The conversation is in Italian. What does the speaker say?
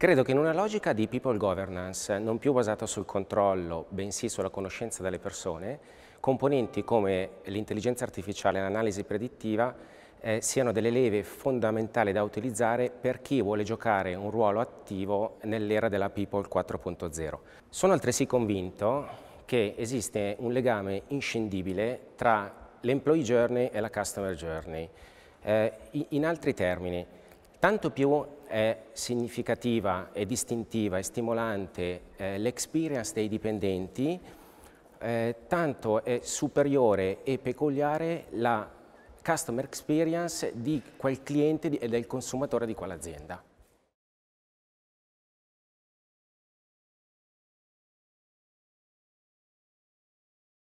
Credo che in una logica di people governance, non più basata sul controllo, bensì sulla conoscenza delle persone, componenti come l'intelligenza artificiale e l'analisi predittiva eh, siano delle leve fondamentali da utilizzare per chi vuole giocare un ruolo attivo nell'era della People 4.0. Sono altresì convinto che esiste un legame inscindibile tra l'employee journey e la customer journey. Eh, in altri termini, tanto più è significativa, è distintiva, è stimolante eh, l'experience dei dipendenti, eh, tanto è superiore e peculiare la customer experience di quel cliente e del consumatore di quell'azienda.